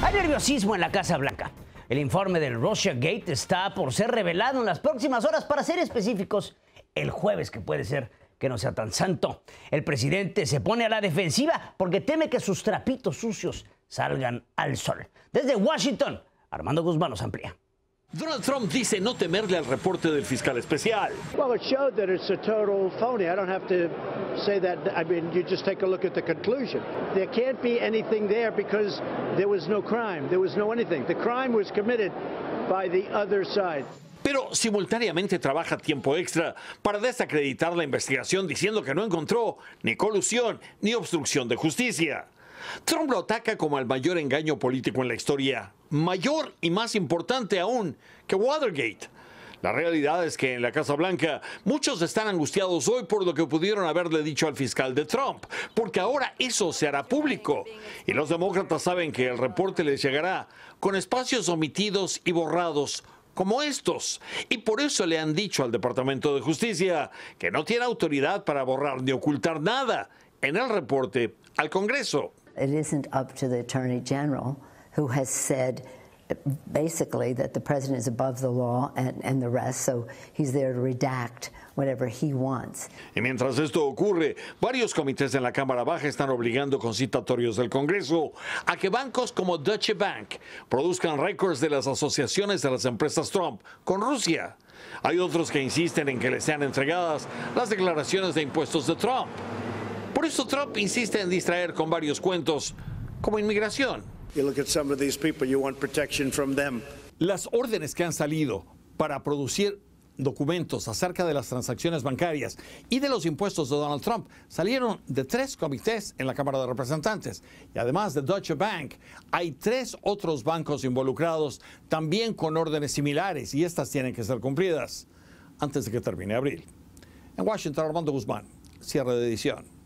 Hay nerviosismo en la Casa Blanca. El informe del Russia Gate está por ser revelado en las próximas horas, para ser específicos, el jueves, que puede ser que no sea tan santo. El presidente se pone a la defensiva porque teme que sus trapitos sucios salgan al sol. Desde Washington, Armando Guzmán nos amplía. Donald Trump dice no temerle al reporte del fiscal especial. Well, it showed that it's a total phony. I don't have to say that. I mean, you just take a look at the conclusion. There can't be anything there because there was no crime. There was no anything. The crime was committed by the other side pero simultáneamente trabaja tiempo extra para desacreditar la investigación diciendo que no encontró ni colusión ni obstrucción de justicia. Trump lo ataca como el mayor engaño político en la historia mayor y más importante aún que Watergate. La realidad es que en la Casa Blanca muchos están angustiados hoy por lo que pudieron haberle dicho al fiscal de Trump, porque ahora eso se hará público. Y los demócratas saben que el reporte les llegará con espacios omitidos y borrados como estos. Y por eso le han dicho al Departamento de Justicia que no tiene autoridad para borrar ni ocultar nada en el reporte al Congreso. up to the Attorney said Y mientras esto ocurre, varios comités en la Cámara Baja están obligando con citatorios del Congreso a que bancos como Deutsche Bank produzcan récords de las asociaciones de las empresas Trump con Rusia. Hay otros que insisten en que les sean entregadas las declaraciones de impuestos de Trump. Por eso Trump insiste en distraer con varios cuentos como inmigración. Las órdenes que han salido para producir documentos acerca de las transacciones bancarias y de los impuestos de Donald Trump salieron de tres comités en la Cámara de Representantes. Y además de Deutsche Bank, hay tres otros bancos involucrados también con órdenes similares y estas tienen que ser cumplidas antes de que termine abril. En Washington, Armando Guzmán, cierre de edición.